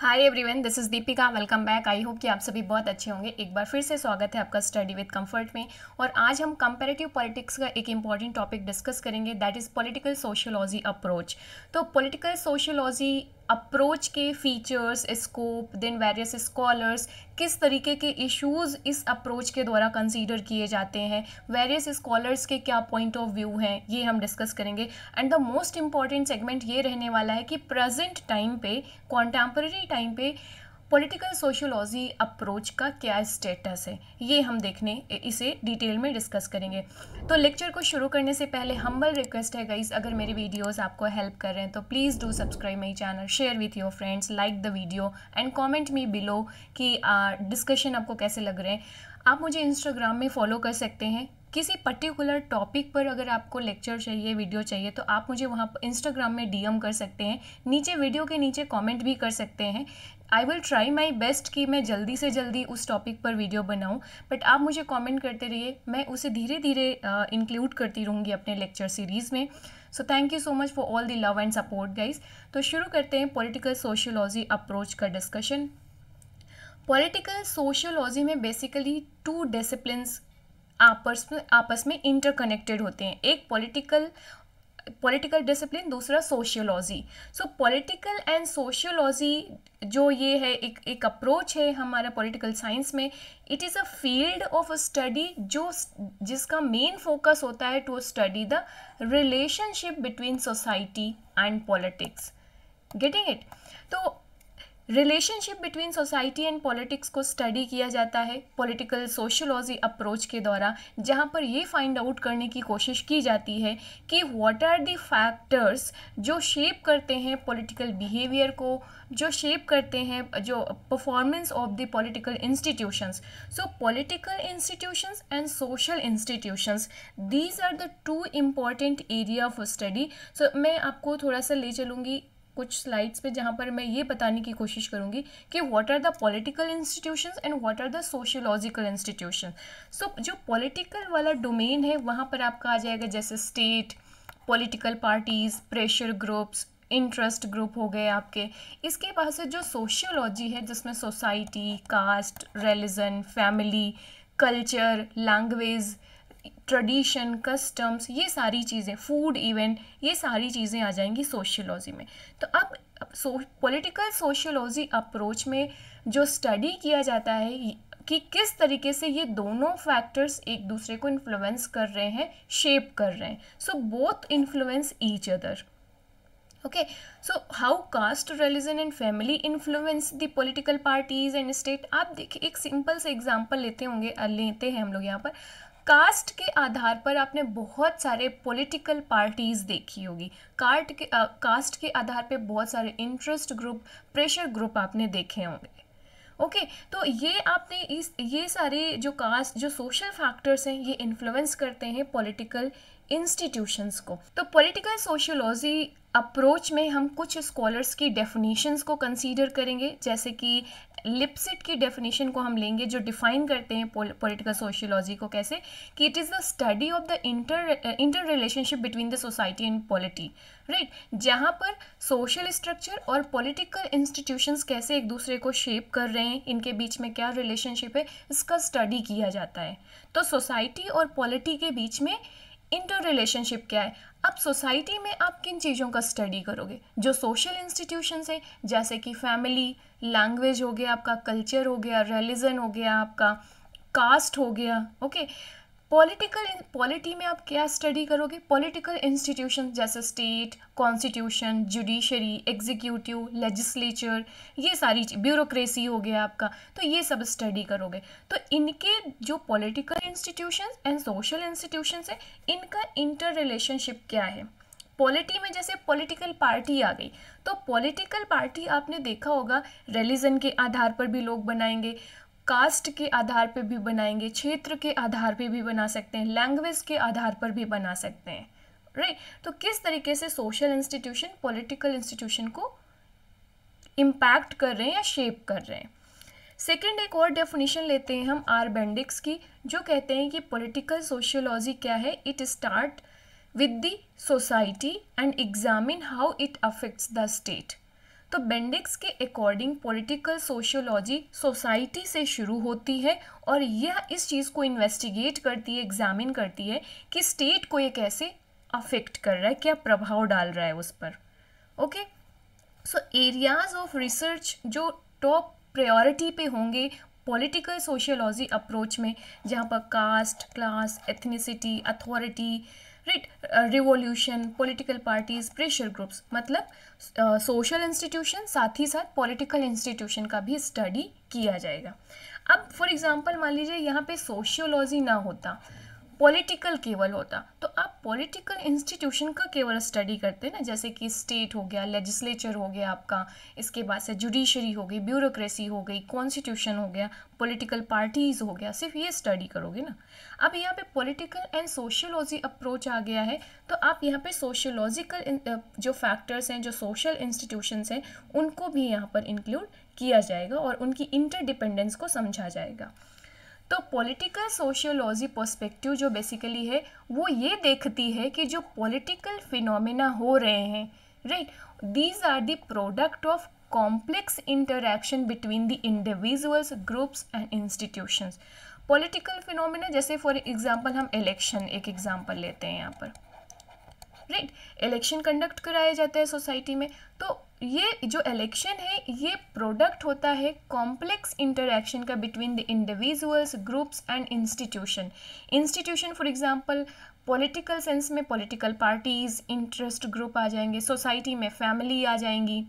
Hi everyone this is Deepika welcome back I hope कि आप सभी बहुत अच्छे होंगे एक बार फिर से स्वागत है आपका स्टडी विद कंफर्ट में और आज हम कंपेरेटिव पॉलिटिक्स का एक इम्पॉर्टेंट टॉपिक डिस्कस करेंगे that is political sociology approach तो पॉलिटिकल सोशियोलॉजी अप्रोच के features scope then various scholars किस तरीके के इश्यूज इस अप्रोच के द्वारा कंसीडर किए जाते हैं वेरियस स्कॉलर्स के क्या पॉइंट ऑफ व्यू हैं ये हम डिस्कस करेंगे and the most important segment ये रहने वाला है कि प्रेजेंट टाइम पे कॉन्टेम्प्रेरी टाइम पे पॉलिटिकल सोशियोलॉजी अप्रोच का क्या स्टेटस है ये हम देखने इसे डिटेल में डिस्कस करेंगे तो लेक्चर को शुरू करने से पहले हम्बल रिक्वेस्ट है गाइस अगर मेरी वीडियोस आपको हेल्प कर रहे हैं तो please do subscribe my channel share with your friends like the video and comment me below कि डिस्कशन आपको कैसे लग रहे हैं आप मुझे इंस्टाग्राम में फॉलो कर सकते हैं किसी पर्टिकुलर टॉपिक पर अगर आपको लेक्चर चाहिए वीडियो चाहिए तो आप मुझे वहाँ इंस्टाग्राम में डीएम कर सकते हैं नीचे वीडियो के नीचे कमेंट भी कर सकते हैं I will try my best कि मैं जल्दी से जल्दी उस टॉपिक पर वीडियो बनाऊँ बट आप मुझे कॉमेंट करते रहिए मैं उसे धीरे धीरे इंक्लूड करती रहूँगी अपने लेक्चर सीरीज़ में so thank you so much for all the love and support guys तो शुरू करते हैं पॉलिटिकल सोशियोलॉजी अप्रोच का डिस्कशन पॉलिटिकल सोशियोलॉजी में बेसिकली टू डिसिप्लिन आपस में आपस में इंटरकनेक्टेड होते हैं एक पॉलिटिकल पॉलिटिकल डिसिप्लिन दूसरा sociology so political and sociology जो ये है एक एक अप्रोच है हमारा पॉलिटिकल साइंस में it is a field of study जो जिसका मेन फोकस होता है to study the relationship between society and politics getting it तो relationship between society and politics को स्टडी किया जाता है पॉलिटिकल सोशोलॉजी अप्रोच के द्वारा जहाँ पर ये फाइंड आउट करने की कोशिश की जाती है कि व्हाट आर दी फैक्टर्स जो शेप करते हैं पॉलिटिकल बिहेवियर को जो शेप करते हैं जो performance of the political institutions so political institutions and social institutions these are the two important area of study so मैं आपको थोड़ा सा ले चलूँगी कुछ स्लाइड्स पे जहाँ पर मैं ये बताने की कोशिश करूँगी कि what are the political institution and what are the sociological institution so जो पॉलिटिकल वाला डोमेन है वहाँ पर आपका आ जाएगा जैसे state political parties pressure groups interest group हो गए आपके इसके बाद से जो सोशियोलॉजी है जिसमें society caste religion family culture language tradition customs ये सारी चीज़ें फूड इवेंट ये सारी चीज़ें आ जाएंगी सोशियोलॉजी में तो अब सो पोलिटिकल सोशियोलॉजी अप्रोच में जो स्टडी किया जाता है कि किस तरीके से ये दोनों फैक्टर्स एक दूसरे को इन्फ्लुएंस कर रहे हैं शेप कर रहे हैं so both influence each other okay so how caste religion and family influence the political parties and state आप देखिए एक सिंपल से एग्जांपल लेते होंगे लेते हैं हम लोग यहाँ पर कास्ट के आधार पर आपने बहुत सारे पॉलिटिकल पार्टीज़ देखी होगी कार्ट के आ, कास्ट के आधार पे बहुत सारे इंटरेस्ट ग्रुप प्रेशर ग्रुप आपने देखे होंगे ओके okay, तो ये आपने इस ये सारे जो कास्ट जो सोशल फैक्टर्स हैं ये इन्फ्लुएंस करते हैं पॉलिटिकल इंस्टीट्यूशंस को तो पॉलिटिकल सोशियोलॉजी अप्रोच में हम कुछ स्कॉलर्स की डेफिनेशंस को कंसीडर करेंगे जैसे कि लिपसिट की डेफिनेशन को हम लेंगे जो डिफाइन करते हैं पॉलिटिकल सोशियोलॉजी को कैसे कि it is the study of the inter inter relationship between the society and polity right जहाँ पर सोशल स्ट्रक्चर और पॉलिटिकल इंस्टीट्यूशंस कैसे एक दूसरे को शेप कर रहे हैं इनके बीच में क्या रिलेशनशिप है इसका स्टडी किया जाता है तो सोसाइटी और पॉलिटी के बीच में इंटर रिलेशनशिप क्या है अब सोसाइटी में आप किन चीज़ों का स्टडी करोगे जो सोशल इंस्टीट्यूशन है जैसे कि फैमिली लैंग्वेज हो गया आपका कल्चर हो गया रिलीजन हो गया आपका कास्ट हो गया ओके okay? पॉलिटिकल पॉलिटी में आप क्या स्टडी करोगे पॉलिटिकल इंस्टीट्यूशन जैसे state constitution judiciary executive legislature ये सारी ब्यूरोक्रेसी हो गया आपका तो ये सब स्टडी करोगे तो इनके जो political institution and social institution है इनका इंटर रिलेशनशिप क्या है पॉलिटी में जैसे पॉलिटिकल पार्टी आ गई तो पॉलिटिकल पार्टी आपने देखा होगा रिलीजन के आधार पर भी लोग बनाएंगे कास्ट के आधार पे भी बनाएंगे क्षेत्र के आधार पे भी बना सकते हैं लैंग्वेज के आधार पर भी बना सकते हैं राइट तो किस तरीके से सोशल इंस्टीट्यूशन पॉलिटिकल इंस्टीट्यूशन को इम्पैक्ट कर रहे हैं या शेप कर रहे हैं सेकेंड एक और डेफिनेशन लेते हैं हम आर बेंडिक्स की जो कहते हैं कि पॉलिटिकल सोशियोलॉजी क्या है it start with the society and examine how it affects the state तो बेंडिक्स के अकॉर्डिंग पॉलिटिकल सोशियोलॉजी सोसाइटी से शुरू होती है और यह इस चीज़ को इन्वेस्टिगेट करती है एग्जामिन करती है कि स्टेट को ये कैसे अफेक्ट कर रहा है क्या प्रभाव डाल रहा है उस पर okay so areas of research जो टॉप प्रायोरिटी पे होंगे पॉलिटिकल सोशियोलॉजी अप्रोच में जहाँ पर caste class ethnicity authority right revolution political parties pressure groups मतलब सोशल uh, इंस्टीट्यूशन साथ ही साथ पॉलिटिकल इंस्टीट्यूशन का भी स्टडी किया जाएगा अब फॉर एग्जांपल मान लीजिए यहाँ पे सोशियोलॉजी ना होता पॉलिटिकल केवल होता तो आप पॉलिटिकल इंस्टीट्यूशन का केवल स्टडी करते हैं ना जैसे कि स्टेट हो गया लेजिस्लेचर हो गया आपका इसके बाद से जुडिशरी हो गई ब्यूरोक्रेसी हो गई कॉन्स्टिट्यूशन हो गया पॉलिटिकल पार्टीज हो गया सिर्फ ये स्टडी करोगे ना अब यहाँ पे पॉलिटिकल एंड सोशियोलॉजी अप्रोच आ गया है तो आप यहाँ पे सोशियोलॉजिकल जो फैक्टर्स हैं जो सोशल इंस्टीट्यूशंस हैं उनको भी यहाँ पर इंक्लूड किया जाएगा और उनकी इंटरडिपेंडेंस को समझा जाएगा तो पॉलिटिकल सोशियोलॉजी पर्सपेक्टिव जो बेसिकली है वो ये देखती है कि जो पॉलिटिकल फिनोमेना हो रहे हैं right these are the product of complex interaction between the individuals groups and institutions political phenomena जैसे फॉर एग्जाम्पल हम इलेक्शन एक एग्जाम्पल लेते हैं यहाँ पर राइट इलेक्शन कंडक्ट कराए जाते हैं सोसाइटी में तो ये जो इलेक्शन है ये प्रोडक्ट होता है कॉम्प्लेक्स इंटरेक्शन का between the individuals groups and institution institution for example political sense में पॉलिटिकल पार्टीज इंटरेस्ट ग्रुप आ जाएंगे सोसाइटी में फैमिली आ जाएंगी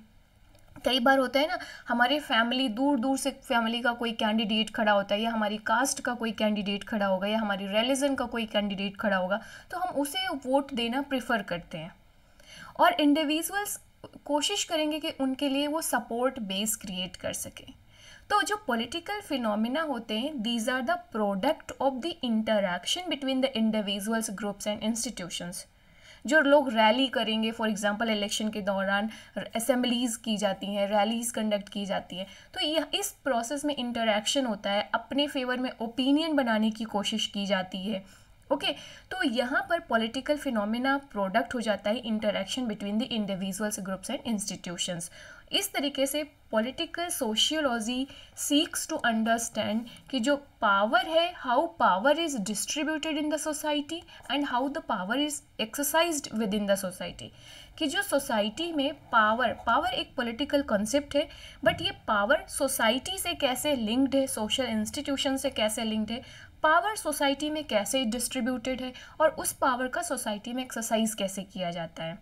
कई बार होता है ना हमारे फैमिली दूर दूर से फैमिली का कोई कैंडिडेट खड़ा होता है या हमारी कास्ट का कोई कैंडिडेट खड़ा होगा या हमारी रिलीजन का कोई कैंडिडेट खड़ा होगा तो हम उसे वोट देना प्रेफर करते हैं और इंडिविजुअल्स कोशिश करेंगे कि उनके लिए वो सपोर्ट बेस क्रिएट कर सकें तो जो पॉलिटिकल फिनोमिना होते हैं these are the product of the interaction between the individuals groups and institutions जो लोग रैली करेंगे फॉर एग्जांपल इलेक्शन के दौरान असेंबलीज की जाती हैं रैलीज कंडक्ट की जाती हैं तो यह इस प्रोसेस में इंटरेक्शन होता है अपने फेवर में ओपिनियन बनाने की कोशिश की जाती है ओके okay, तो यहाँ पर पॉलिटिकल फिनोमिना प्रोडक्ट हो जाता है interaction between the individuals groups and institutions इस तरीके से political sociology seeks to understand कि जो पावर है how power is distributed in the society and how the power is exercise within the society कि जो सोसाइटी में power power एक पॉलिटिकल कॉन्सेप्ट है बट ये पावर सोसाइटी से कैसे लिंक्ड है सोशल इंस्टीट्यूशन से कैसे लिंक्ड है पावर सोसाइटी में कैसे डिस्ट्रीब्यूटेड है और उस पावर का सोसाइटी में एक्सरसाइज कैसे किया जाता है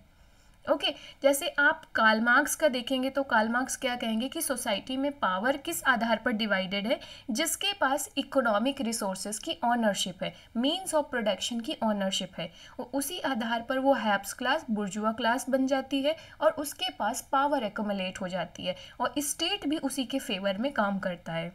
ओके okay, जैसे आप काल मार्क्स का देखेंगे तो काल मार्क्स क्या कहेंगे कि सोसाइटी में पावर किस आधार पर डिवाइडेड है जिसके पास इकोनॉमिक रिसोर्सेज की ऑनरशिप है मीन्स ऑफ प्रोडक्शन की ऑनरशिप है उसी आधार पर वो हैप्स क्लास बुर्जुआ क्लास बन जाती है और उसके पास पावर एकोमलेट हो जाती है और स्टेट भी उसी के फेवर में काम करता है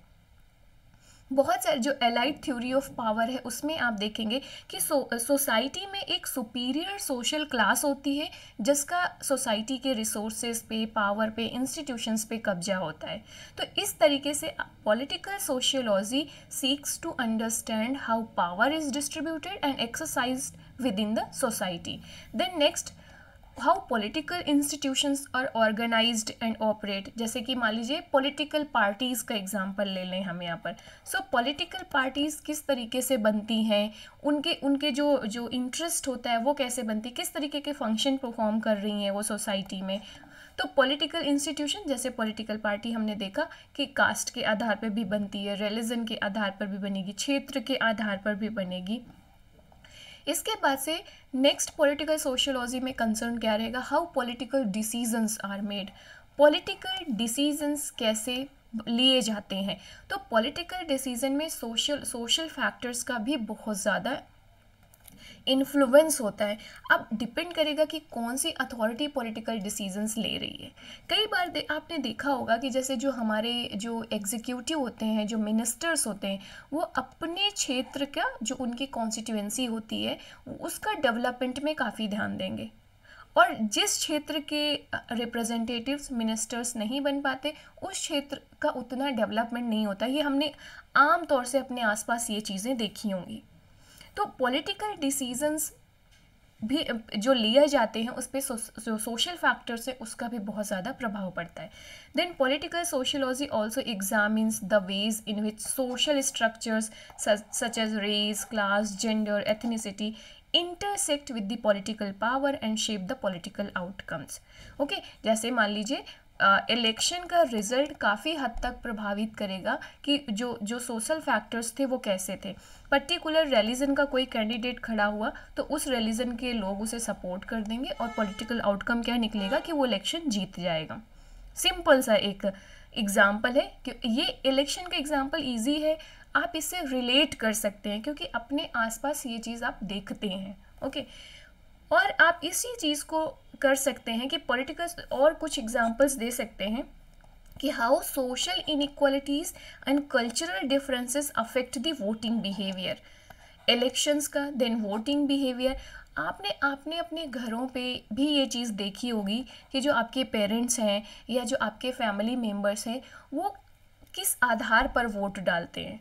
बहुत सारे जो एलाइड थ्योरी ऑफ पावर है उसमें आप देखेंगे कि सो, सोसाइटी में एक सुपीरियर सोशल क्लास होती है जिसका सोसाइटी के रिसोर्सेज पे पावर पे इंस्टीट्यूशंस पे कब्जा होता है तो इस तरीके से political sociology seeks to understand how power is distributed and exercise within the society then next how political institutions are organized and operate जैसे कि मान लीजिए पॉलिटिकल पार्टीज़ का एग्जांपल ले लें हम यहाँ पर सो पॉलिटिकल पार्टीज़ किस तरीके से बनती हैं उनके उनके जो जो इंटरेस्ट होता है वो कैसे बनती किस तरीके के फंक्शन परफॉर्म कर रही हैं वो सोसाइटी में तो पॉलिटिकल इंस्टीट्यूशन जैसे पॉलिटिकल पार्टी हमने देखा कि कास्ट के आधार पर भी बनती है रिलीजन के आधार पर भी बनेगी क्षेत्र के आधार पर भी बनेगी इसके बाद से नेक्स्ट पॉलिटिकल सोशियोलॉजी में कंसर्न क्या रहेगा how political decisions are made political decisions कैसे लिए जाते हैं तो पॉलिटिकल डिसीजन में सोशल सोशल फैक्टर्स का भी बहुत ज़्यादा इन्फ्लुएंस होता है अब डिपेंड करेगा कि कौन सी अथॉरिटी पॉलिटिकल डिसीजंस ले रही है कई बार दे, आपने देखा होगा कि जैसे जो हमारे जो एग्जीक्यूटिव होते हैं जो मिनिस्टर्स होते हैं वो अपने क्षेत्र का जो उनकी कॉन्स्टिट्यूएंसी होती है उसका डेवलपमेंट में काफ़ी ध्यान देंगे और जिस क्षेत्र के रिप्रेजेंटेटिव्स मिनिस्टर्स नहीं बन पाते उस क्षेत्र का उतना डेवलपमेंट नहीं होता ये हमने आम तौर से अपने आसपास ये चीज़ें देखी होंगी तो पॉलिटिकल डिसीजंस भी जो लिए जाते हैं उस पर सो, जो सोशल फैक्टर्स है उसका भी बहुत ज़्यादा प्रभाव पड़ता है then political sociology also examines the ways in which social structures such as race class gender ethnicity intersect with the political power and shape the political outcomes okay जैसे मान लीजिए इलेक्शन का रिजल्ट काफ़ी हद तक प्रभावित करेगा कि जो जो सोशल फैक्टर्स थे वो कैसे थे पर्टिकुलर रिलीजन का कोई कैंडिडेट खड़ा हुआ तो उस रिलीजन के लोग उसे सपोर्ट कर देंगे और पॉलिटिकल आउटकम क्या निकलेगा कि वो इलेक्शन जीत जाएगा सिंपल सा एक एग्ज़ाम्पल है कि ये इलेक्शन का एग्ज़ाम्पल ईजी है आप इससे रिलेट कर सकते हैं क्योंकि अपने आसपास ये चीज़ आप देखते हैं ओके okay? और आप इसी चीज़ को कर सकते हैं कि पॉलिटिकल और कुछ एग्जाम्पल्स दे सकते हैं कि how social inequalities and cultural differences affect the voting behaviour elections का देन वोटिंग बिहेवियर आपने आपने अपने घरों पे भी ये चीज़ देखी होगी कि जो आपके पेरेंट्स हैं या जो आपके फैमिली मेम्बर्स हैं वो किस आधार पर वोट डालते हैं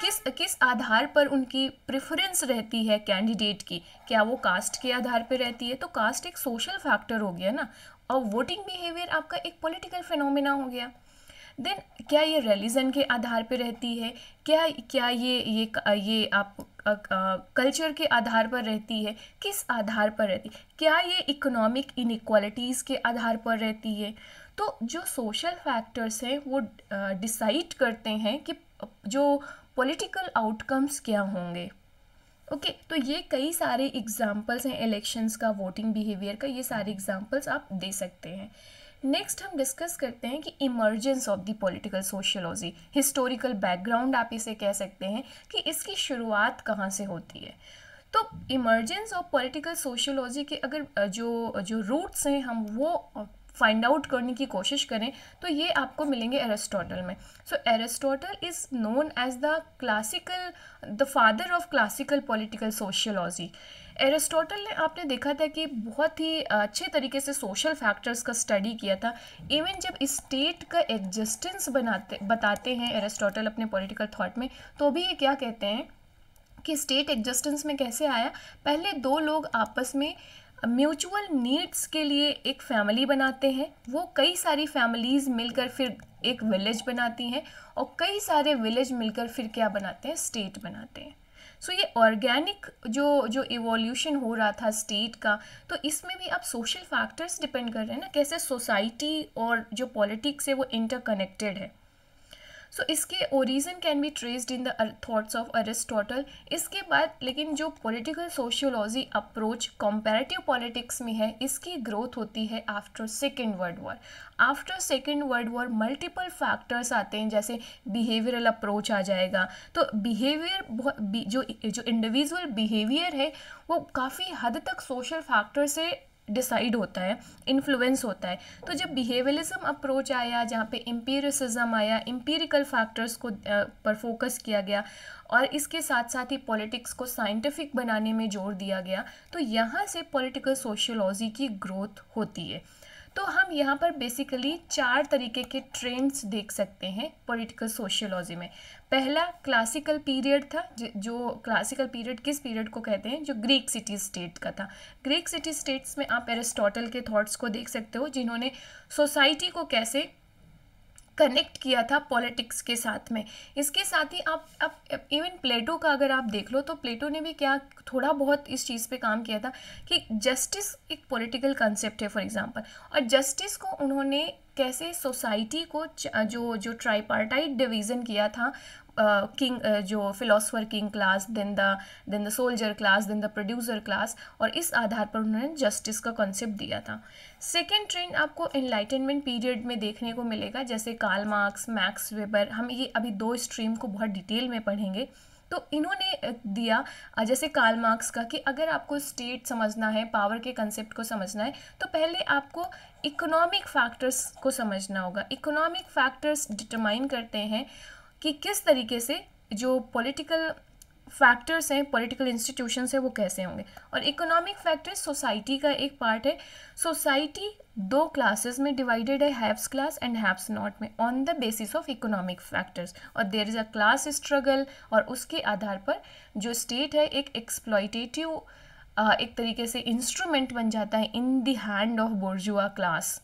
किस किस आधार पर उनकी प्रेफरेंस रहती है कैंडिडेट की क्या वो कास्ट के आधार पर रहती है तो कास्ट एक सोशल फैक्टर हो गया ना और वोटिंग बिहेवियर आपका एक पॉलिटिकल फिनोमिना हो गया देन क्या ये रिलीजन के आधार पर रहती है क्या क्या ये ये ये आप कल्चर के आधार पर रहती है किस आधार पर रहती है क्या ये इकोनॉमिक इनक्वालिटीज़ के आधार पर रहती है तो जो सोशल फैक्टर्स हैं वो डिसाइड करते हैं कि जो पॉलिटिकल आउटकम्स क्या होंगे ओके okay, तो ये कई सारे एग्जाम्पल्स हैं इलेक्शंस का वोटिंग बिहेवियर का ये सारे एग्जाम्पल्स आप दे सकते हैं नेक्स्ट हम डिस्कस करते हैं कि emergence of the political sociology historical background आप इसे कह सकते हैं कि इसकी शुरुआत कहाँ से होती है तो इमर्जेंस ऑफ पॉलिटिकल सोशियोलॉजी के अगर जो जो रूट्स हैं हम वो फाइंड आउट करने की कोशिश करें तो ये आपको मिलेंगे एरिस्टोटल में so Aristotle is known as the classical the father of classical political sociology Aristotle ने आपने देखा था कि बहुत ही अच्छे तरीके से सोशल फैक्टर्स का स्टडी किया था इवन जब स्टेट का एग्जिस्टेंस बनाते बताते हैं एरिस्टोटल अपने पॉलिटिकल थॉट में तो भी ये क्या कहते हैं कि स्टेट एग्जिस्टेंस में कैसे आया पहले दो लोग आपस में म्यूचुअल नीड्स के लिए एक फैमिली बनाते हैं वो कई सारी फैमिलीज़ मिलकर फिर एक विलेज बनाती हैं और कई सारे विलेज मिलकर फिर क्या बनाते हैं स्टेट बनाते हैं सो so, ये ऑर्गेनिक जो जो इवोल्यूशन हो रहा था स्टेट का तो इसमें भी आप सोशल फैक्टर्स डिपेंड कर रहे हैं ना कैसे सोसाइटी और जो पॉलिटिक्स है वो इंटरकनेक्टेड है सो इसके origin can be traced in the thoughts of Aristotle इसके बाद लेकिन जो political sociology approach comparative politics में है इसकी ग्रोथ होती है after second world war after second world war multiple factors आते हैं जैसे बिहेवियरल अप्रोच आ जाएगा तो बिहेवियर जो जो इंडिविजुअल बिहेवियर है वो काफ़ी हद तक सोशल फैक्टर से डिसाइड होता है इन्फ्लुएंस होता है तो जब बिहेवियलिज्म अप्रोच आया जहाँ पे एम्पीरिसिज्म आया एम्पीरिकल फैक्टर्स को पर फोकस किया गया और इसके साथ साथ ही पॉलिटिक्स को साइंटिफिक बनाने में जोर दिया गया तो यहाँ से पॉलिटिकल सोशियोलॉजी की ग्रोथ होती है तो हम यहाँ पर बेसिकली चार तरीके के ट्रेंड्स देख सकते हैं पॉलिटिकल सोशियोलॉजी में पहला क्लासिकल पीरियड था जो क्लासिकल पीरियड किस पीरियड को कहते हैं जो ग्रीक सिटी स्टेट का था ग्रीक सिटी स्टेट्स में आप एरिस्टोटल के थॉट्स को देख सकते हो जिन्होंने सोसाइटी को कैसे कनेक्ट किया था पॉलिटिक्स के साथ में इसके साथ ही आप अब इवन प्लेटो का अगर आप देख लो तो प्लेटो ने भी क्या थोड़ा बहुत इस चीज़ पे काम किया था कि जस्टिस एक पॉलिटिकल कंसेप्ट है फॉर एग्जांपल और जस्टिस को उन्होंने कैसे सोसाइटी को जो जो ट्राइपार्टाइट डिवीज़न किया था किंग uh, uh, जो philosopher king class then the then the soldier class then the producer class और इस आधार पर उन्होंने जस्टिस का कॉन्सेप्ट दिया था सेकेंड ट्रेंड आपको इनलाइटनमेंट पीरियड में देखने को मिलेगा जैसे कार्ल मार्क्स मैक्स वेबर हम ये अभी दो स्ट्रीम को बहुत डिटेल में पढ़ेंगे तो इन्होंने uh, दिया uh, जैसे कार्ल मार्क्स का कि अगर आपको स्टेट समझना है पावर के कंसेप्ट को समझना है तो पहले आपको इकोनॉमिक फैक्टर्स को समझना होगा इकोनॉमिक फैक्टर्स डिटरमाइन करते हैं कि किस तरीके से जो पॉलिटिकल फैक्टर्स हैं पॉलिटिकल इंस्टीट्यूशंस हैं वो कैसे होंगे और इकोनॉमिक फैक्टर्स सोसाइटी का एक पार्ट है सोसाइटी दो क्लासेस में डिवाइडेड है haves class and haves not में on the basis of economic factors और there is a class struggle और उसके आधार पर जो स्टेट है एक एक्सप्लॉयटेटिव एक तरीके से इंस्ट्रूमेंट बन जाता है in the hand of bourgeois class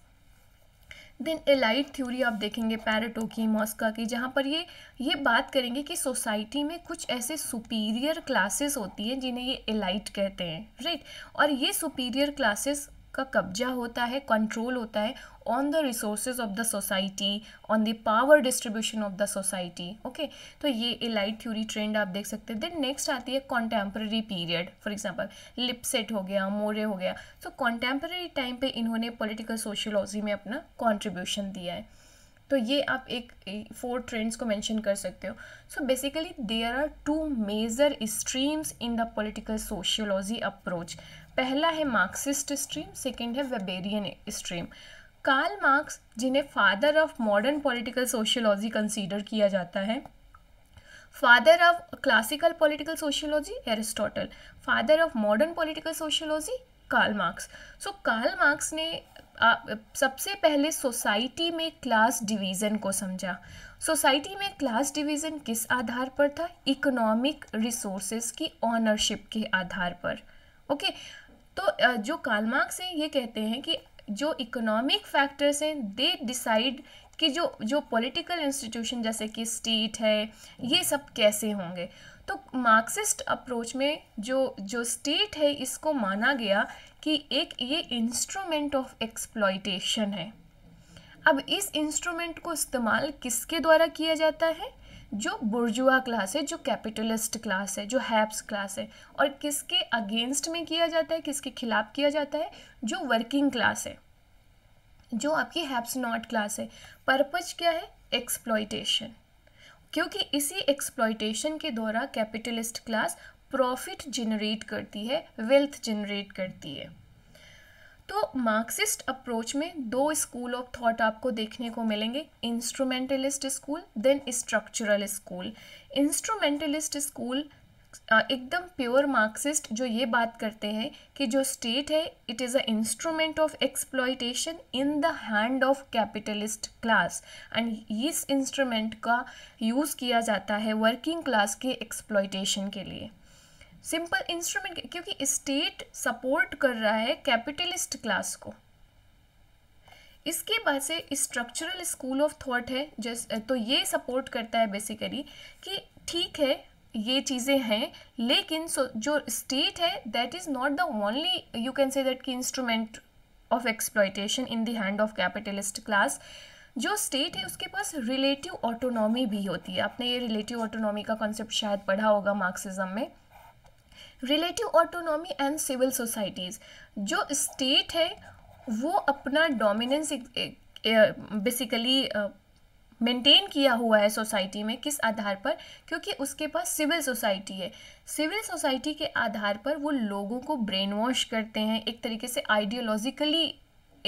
then elite theory आप देखेंगे पैरेटो की मॉस्का की जहाँ पर ये ये बात करेंगे कि सोसाइटी में कुछ ऐसे सुपीरियर क्लासेस होती हैं जिन्हें ये एलाइट कहते हैं राइट और ये सुपीरियर क्लासेस का कब्जा होता है कंट्रोल होता है on the resource of the society on the power distribution of the society okay तो ये इलाइट थ्योरी ट्रेंड आप देख सकते हैं देन नेक्स्ट आती है contemporary period for example Lipset हो गया मोरे हो गया तो कॉन्टेम्प्रेरी टाइम पे इन्होंने पोलिटिकल सोशोलॉजी में अपना कॉन्ट्रीब्यूशन दिया है तो ये आप एक फोर ट्रेंड्स को मेंशन कर सकते हो so basically there are two major streams in the political sociology approach पहला है मार्क्सिस्ट स्ट्रीम सेकेंड है वेबेरियन स्ट्रीम कार्ल मार्क्स जिन्हें father of modern political sociology consider किया जाता है father of classical political sociology Aristotle father of modern political sociology Karl Marx so Karl Marx ने सबसे पहले सोसाइटी में क्लास डिवीज़न को समझा सोसाइटी में क्लास डिवीज़न किस आधार पर था इकोनॉमिक रिसोर्सेज की ऑनरशिप के आधार पर ओके okay? तो जो कालमार्क्स हैं ये कहते हैं कि जो इकोनॉमिक फैक्टर्स हैं दे डिसाइड कि जो जो पॉलिटिकल इंस्टीट्यूशन जैसे कि स्टेट है ये सब कैसे होंगे तो मार्क्सिस्ट अप्रोच में जो जो स्टेट है इसको माना गया कि एक ये इंस्ट्रूमेंट ऑफ एक्सप्लॉयटेशन है अब इस इंस्ट्रूमेंट को इस्तेमाल किसके द्वारा किया जाता है जो बुर्जुआ क्लास है जो कैपिटलिस्ट क्लास है जो हैप्स क्लास है और किसके अगेंस्ट में किया जाता है किसके खिलाफ किया जाता है जो वर्किंग क्लास है जो आपकी हैप्स नॉट क्लास है पर्पज क्या है एक्सप्लॉयटेशन क्योंकि इसी एक्सप्लॉयटेशन के द्वारा कैपिटलिस्ट क्लास प्रॉफिट जनरेट करती है वेल्थ जनरेट करती है तो मार्क्सिस्ट अप्रोच में दो स्कूल ऑफ थॉट आपको देखने को मिलेंगे instrumentalist school then structural school instrumentalist school एकदम प्योर मार्क्सिस्ट जो ये बात करते हैं कि जो स्टेट है it is a instrument of exploitation in the hand of capitalist class and इस इंस्ट्रूमेंट का यूज़ किया जाता है वर्किंग क्लास के एक्सप्लॉयटेशन के लिए सिंपल इंस्ट्रूमेंट क्योंकि स्टेट सपोर्ट कर रहा है कैपिटलिस्ट क्लास को इसके बाद से स्ट्रक्चरल स्कूल ऑफ थॉट है जस तो ये सपोर्ट करता है बेसिकली कि ठीक है ये चीज़ें हैं लेकिन सो जो स्टेट है that is not the only you can say that की इंस्ट्रूमेंट ऑफ एक्सप्लॉयटेशन इन देंड हैंड ऑफ कैपिटलिस्ट क्लास जो स्टेट है उसके पास रिलेटिव ऑटोनॉमी भी होती है आपने ये रिलेटिव ऑटोनॉमी का कॉन्सेप्ट शायद पढ़ा होगा मार्क्सिज्म में relative autonomy and civil societies जो स्टेट है वो अपना डोमिनेंस बेसिकली मेंटेन किया हुआ है सोसाइटी में किस आधार पर क्योंकि उसके पास सिविल सोसाइटी है सिविल सोसाइटी के आधार पर वो लोगों को ब्रेन वॉश करते हैं एक तरीके से आइडियोलॉजिकली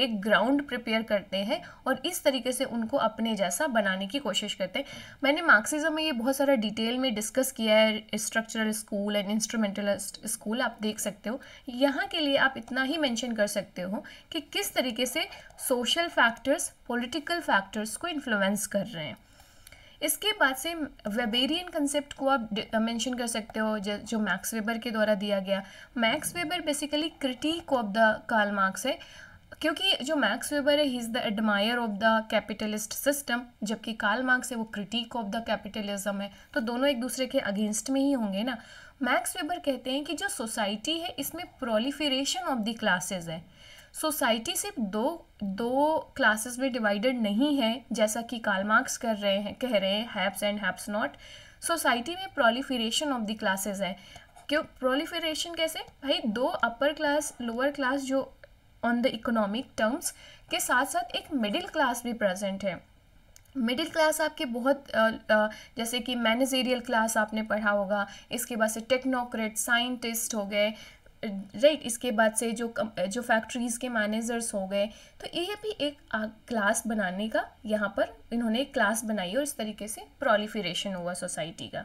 एक ग्राउंड प्रिपेयर करते हैं और इस तरीके से उनको अपने जैसा बनाने की कोशिश करते हैं मैंने मार्क्सिज्म में ये बहुत सारा डिटेल में डिस्कस किया है structural school and instrumentalist school आप देख सकते हो यहाँ के लिए आप इतना ही मैंशन कर सकते हो कि किस तरीके से सोशल फैक्टर्स पोलिटिकल फैक्टर्स को इन्फ्लुएंस कर रहे हैं इसके बाद से वेबेरियन कंसेप्ट को आप मेंशन कर सकते हो जो मैक्स वेबर के द्वारा दिया गया Max Weber basically critique of the Karl Marx है क्योंकि जो मैक्स वेबर है he is the admirer of the capitalist system जबकि कार्ल मार्क्स है वो क्रिटिक ऑफ द कैपिटलिज्म है तो दोनों एक दूसरे के अगेंस्ट में ही होंगे ना मैक्स वेबर कहते हैं कि जो सोसाइटी है इसमें प्रोलीफिरेशन ऑफ द क्लासेज है सोसाइटी सिर्फ दो दो क्लासेस में डिवाइडेड नहीं है जैसा कि कार्ल मार्क्स कर रहे हैं कह रहे हैं haves and haves not society में प्रोलीफिरेशन ऑफ द क्लासेस है क्यों प्रोलीफिरेशन कैसे भाई दो अपर क्लास लोअर क्लास जो ऑन द इकोनॉमिक टर्म्स के साथ साथ एक मिडिल क्लास भी प्रेजेंट है मिडिल क्लास आपके बहुत जैसे कि मैनेजेरियल क्लास आपने पढ़ा होगा इसके बाद से टेक्नोक्रेट साइंटिस्ट हो गए राइट इसके बाद से जो जो फैक्ट्रीज़ के मैनेजर्स हो गए तो ये भी एक क्लास बनाने का यहाँ पर इन्होंने एक क्लास बनाई और इस तरीके से प्रोलिफिरेशन हुआ सोसाइटी का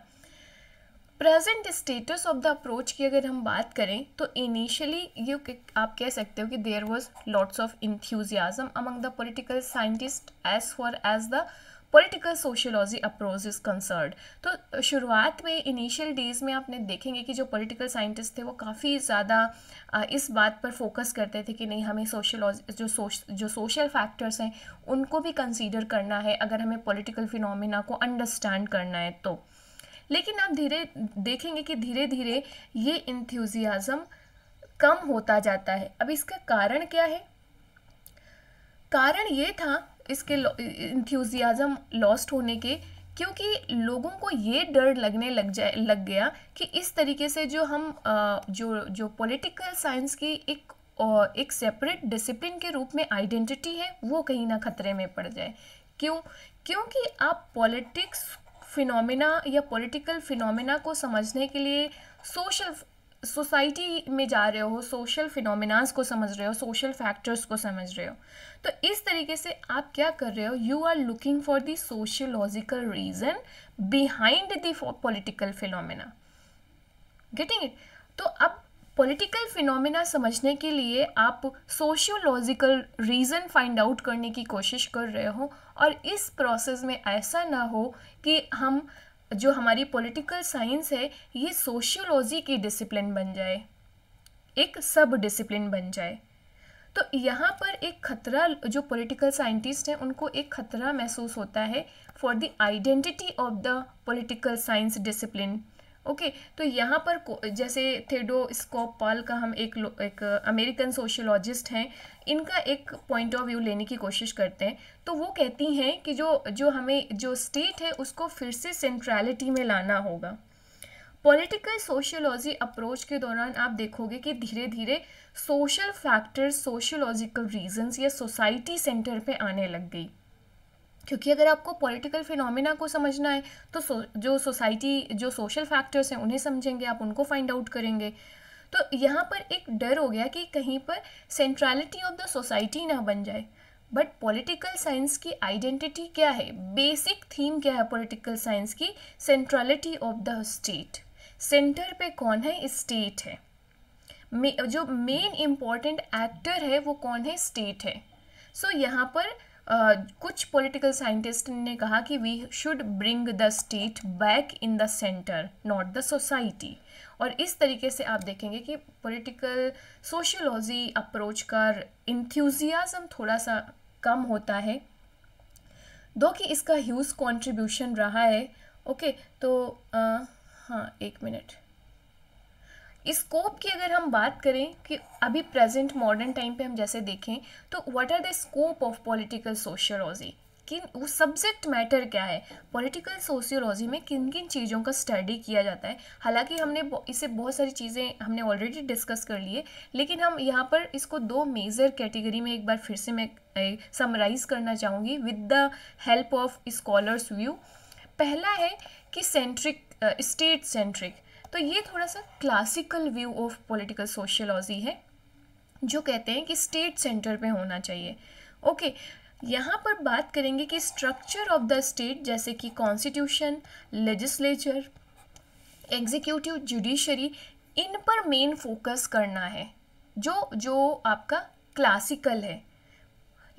present status of the approach की अगर हम बात करें तो इनिशियली ये आप कह सकते हो कि there was lots of enthusiasm among the political scientist as far as the political sociology approach is concerned तो शुरुआत में इनिशियल डेज़ में आपने देखेंगे कि जो पॉलिटिकल साइंटिस्ट थे वो काफ़ी ज़्यादा इस बात पर फोकस करते थे कि नहीं हमें सोशियोलॉजी जो सोश जो सोशल फैक्टर्स हैं उनको भी कंसीडर करना है अगर हमें पॉलिटिकल फिनोमिना को अंडरस्टैंड करना है तो लेकिन आप धीरे देखेंगे कि धीरे धीरे ये इंथ्यूजियाज़म कम होता जाता है अब इसका कारण क्या है कारण ये था इसके इंथ्यूजियाज़म लॉस्ट होने के क्योंकि लोगों को ये डर लगने लग जाए लग गया कि इस तरीके से जो हम जो जो पॉलिटिकल साइंस की एक एक सेपरेट डिसिप्लिन के रूप में आइडेंटिटी है वो कहीं ना खतरे में पड़ जाए क्यों क्योंकि आप पॉलिटिक्स फिनोमिना या पॉलिटिकल फिनोमिना को समझने के लिए सोशल सोसाइटी में जा रहे हो सोशल फिनोमिनाज को समझ रहे हो सोशल फैक्टर्स को समझ रहे हो तो इस तरीके से आप क्या कर रहे हो you are looking for the sociological reason behind the political phenomena getting it तो अब पॉलिटिकल फिनोमिना समझने के लिए आप सोशियोलॉजिकल रीज़न फाइंड आउट करने की कोशिश कर रहे हो और इस प्रोसेस में ऐसा ना हो कि हम जो हमारी पॉलिटिकल साइंस है ये सोशियोलॉजी की डिसिप्लिन बन जाए एक सब डिसिप्लिन बन जाए तो यहाँ पर एक खतरा जो पॉलिटिकल साइंटिस्ट हैं उनको एक खतरा महसूस होता है for the identity of the political science discipline okay तो यहाँ पर जैसे थेडो स्कोप का हम एक एक अमेरिकन सोशियोलॉजिस्ट हैं इनका एक पॉइंट ऑफ व्यू लेने की कोशिश करते हैं तो वो कहती हैं कि जो जो हमें जो स्टेट है उसको फिर से सेंट्रलिटी में लाना होगा पॉलिटिकल सोशियोलॉजी अप्रोच के दौरान आप देखोगे कि धीरे धीरे सोशल फैक्टर्स सोशियोलॉजिकल रीजंस या सोसाइटी सेंटर पे आने लग गई क्योंकि अगर आपको पॉलिटिकल फिनोमिना को समझना है तो सो, जो सोसाइटी जो सोशल फैक्टर्स हैं उन्हें समझेंगे आप उनको फाइंड आउट करेंगे तो यहाँ पर एक डर हो गया कि कहीं पर सेंट्रलिटी ऑफ द सोसाइटी ना बन जाए बट पॉलिटिकल साइंस की आइडेंटिटी क्या है बेसिक थीम क्या है पॉलिटिकल साइंस की centrality of the state centre पे कौन है स्टेट है जो मेन इम्पॉर्टेंट एक्टर है वो कौन है स्टेट है सो so, यहाँ पर कुछ पॉलिटिकल साइंटिस्ट ने कहा कि we should bring the state back in the centre not the society और इस तरीके से आप देखेंगे कि पॉलिटिकल सोशियोलॉजी अप्रोच का इंथ्यूजियाज़म थोड़ा सा कम होता है दो कि इसका ह्यूज कंट्रीब्यूशन रहा है ओके तो आ, हाँ एक मिनट स्कोप की अगर हम बात करें कि अभी प्रेजेंट मॉडर्न टाइम पे हम जैसे देखें तो what are the scope of political sociology कि वो सब्जेक्ट मैटर क्या है पॉलिटिकल सोशियोलॉजी में किन किन चीज़ों का स्टडी किया जाता है हालांकि हमने इसे बहुत सारी चीज़ें हमने ऑलरेडी डिस्कस कर लिए लेकिन हम यहाँ पर इसको दो मेजर कैटेगरी में एक बार फिर से मैं समराइज़ करना चाहूँगी with the help of scholars view पहला है कि सेंट्रिक स्टेट सेंट्रिक तो ये थोड़ा सा classical view of political sociology है जो कहते हैं कि स्टेट सेंटर पे होना चाहिए ओके okay, यहाँ पर बात करेंगे कि स्ट्रक्चर ऑफ द स्टेट जैसे कि कॉन्स्टिट्यूशन लेजिस्लेचर एग्जीक्यूटिव जुडिशरी इन पर मेन फोकस करना है जो जो आपका क्लासिकल है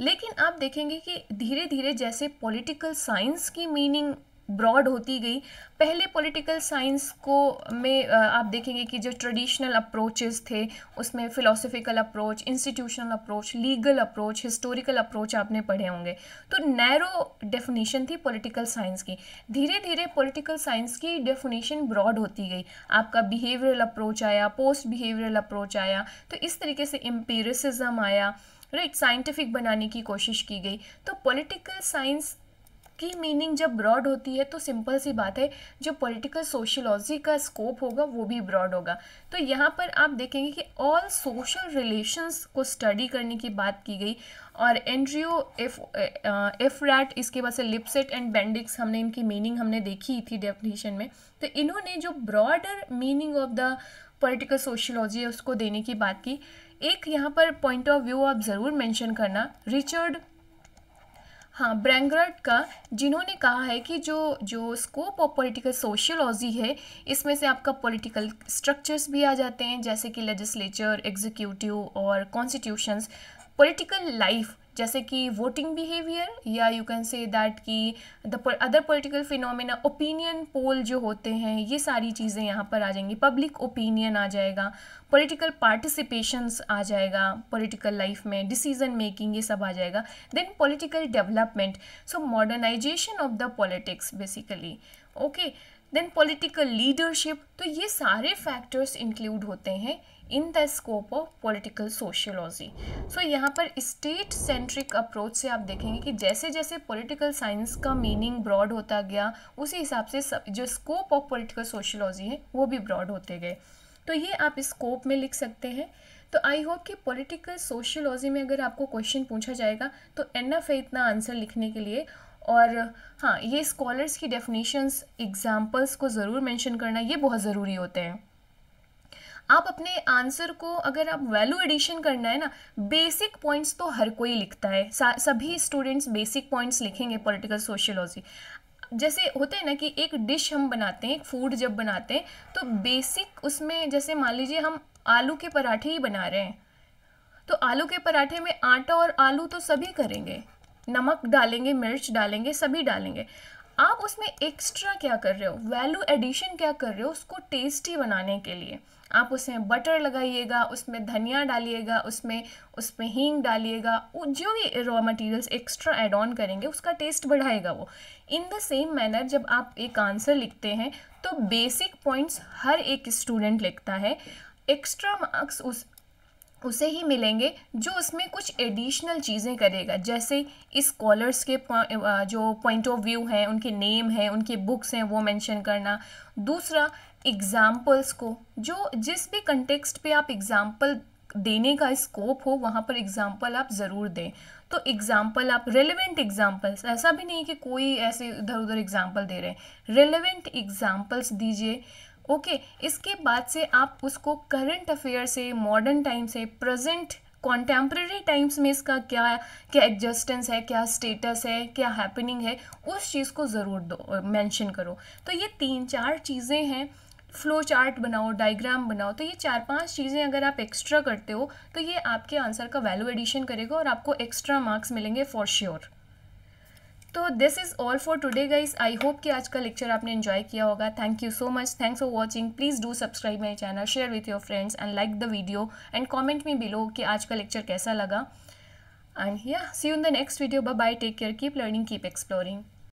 लेकिन आप देखेंगे कि धीरे धीरे जैसे पॉलिटिकल साइंस की मीनिंग ब्रॉड होती गई पहले पॉलिटिकल साइंस को में आप देखेंगे कि जो ट्रेडिशनल अप्रोचेस थे उसमें philosophical approach institutional approach legal approach historical approach आपने पढ़े होंगे तो नैरो डेफिनेशन थी पॉलिटिकल साइंस की धीरे धीरे पॉलिटिकल साइंस की डेफिनेशन ब्रॉड होती गई आपका बिहेवियरल अप्रोच आया पोस्ट बिहेवियरल अप्रोच आया तो इस तरीके से एम्पेरिसिज्म आया राइट right, साइंटिफिक बनाने की कोशिश की गई तो पॉलिटिकल साइंस की मीनिंग जब ब्रॉड होती है तो सिंपल सी बात है जो पॉलिटिकल सोशियोलॉजी का स्कोप होगा वो भी ब्रॉड होगा तो यहाँ पर आप देखेंगे कि ऑल सोशल रिलेशंस को स्टडी करने की बात की गई और एंड्रियो एफ एफ रैट इसके बाद से लिपसेट एंड बेंडिक्स हमने इनकी मीनिंग हमने देखी थी डेफिनेशन में तो इन्होंने जो broader meaning of the political sociology है उसको देने की बात की एक यहाँ पर पॉइंट ऑफ व्यू आप ज़रूर मेंशन करना रिचर्ड हाँ ब्रैंगर्ट का जिन्होंने कहा है कि जो जो स्कोप ऑफ पॉलिटिकल सोशियोलॉजी है इसमें से आपका पॉलिटिकल स्ट्रक्चर्स भी आ जाते हैं जैसे कि लेजिस्लेचर एग्जीक्यूटिव और कॉन्स्टिट्यूशंस पॉलिटिकल लाइफ जैसे कि वोटिंग बिहेवियर या यू कैन से दैट कि the other political phenomena opinion poll जो होते हैं ये सारी चीज़ें यहाँ पर आ जाएंगी पब्लिक ओपिनियन आ जाएगा पॉलिटिकल पार्टिसिपेशंस आ जाएगा पॉलिटिकल लाइफ में डिसीजन मेकिंग ये सब आ जाएगा then political development so modernization of the politics basically okay then political leadership तो ये सारे फैक्टर्स इंक्लूड होते हैं in the scope of political sociology so यहाँ पर स्टेट सेंट्रिक अप्रोच से आप देखेंगे कि जैसे जैसे पॉलिटिकल साइंस का मीनिंग ब्रॉड होता गया उसी हिसाब से सब जो स्कोप ऑफ पॉलिटिकल सोशियोलॉजी है वो भी ब्रॉड होते गए तो ये आप स्कोप में लिख सकते हैं तो आई होप कि पॉलिटिकल सोशियोलॉजी में अगर आपको क्वेश्चन पूछा जाएगा तो एनफ है इतना आंसर लिखने के लिए और हाँ ये स्कॉलर्स की डेफिनेशंस एग्जाम्पल्स को ज़रूर मेंशन करना ये बहुत ज़रूरी होते हैं आप अपने आंसर को अगर आप वैल्यू एडिशन करना है ना बेसिक पॉइंट्स तो हर कोई लिखता है सभी स्टूडेंट्स बेसिक पॉइंट्स लिखेंगे पॉलिटिकल सोशियोलॉजी जैसे होते हैं ना कि एक डिश हम बनाते हैं एक फूड जब बनाते हैं तो बेसिक उसमें जैसे मान लीजिए हम आलू के पराठे ही बना रहे हैं तो आलू के पराठे में आटा और आलू तो सभी करेंगे नमक डालेंगे मिर्च डालेंगे सभी डालेंगे आप उसमें एक्स्ट्रा क्या कर रहे हो वैल्यू एडिशन क्या कर रहे हो उसको टेस्टी बनाने के लिए आप उसमें बटर लगाइएगा उसमें धनिया डालिएगा उसमें उसमें हींग डालिएगा जो भी raw materials extra add on करेंगे उसका टेस्ट बढ़ाएगा वो इन द सेम मैनर जब आप एक आंसर लिखते हैं तो बेसिक पॉइंट्स हर एक स्टूडेंट लिखता है एक्स्ट्रा मार्क्स उस उसे ही मिलेंगे जो उसमें कुछ एडिशनल चीज़ें करेगा जैसे स्कॉलर्स के जो पॉइंट ऑफ व्यू हैं उनके नेम हैं उनके बुक्स हैं वो मेंशन करना दूसरा एग्ज़ाम्पल्स को जो जिस भी कंटेक्सट पे आप एग्ज़ाम्पल देने का स्कोप हो वहाँ पर एग्ज़ाम्पल आप ज़रूर दें तो एग्ज़ाम्पल आप रेलिवेंट एग्ज़ाम्पल्स ऐसा भी नहीं कि कोई ऐसे इधर उधर एग्ज़ाम्पल दे रहे हैं रेलिवेंट एग्ज़ाम्पल्स दीजिए ओके इसके बाद से आप उसको करंट अफेयर से मॉडर्न टाइम से प्रेजेंट कॉन्टेम्प्रेरी टाइम्स में इसका क्या क्या एग्जिस्टेंस है क्या स्टेटस है क्या हैपनिंग है उस चीज़ को ज़रूर दो मैंशन करो तो ये तीन चार चीज़ें हैं फ्लो चार्ट बनाओ डायग्राम बनाओ तो ये चार पांच चीज़ें अगर आप एक्स्ट्रा करते हो तो ये आपके आंसर का वैल्यू एडिशन करेगा और आपको एक्स्ट्रा मार्क्स मिलेंगे फॉर श्योर sure. तो this is all for today guys I hope कि आज का लेक्चर आपने इन्जॉय किया होगा thank you so much thanks for watching please do subscribe my channel share with your friends and like the video and comment me below कि आज का lecture कैसा लगा and yeah see you in the next video bye take care keep learning keep exploring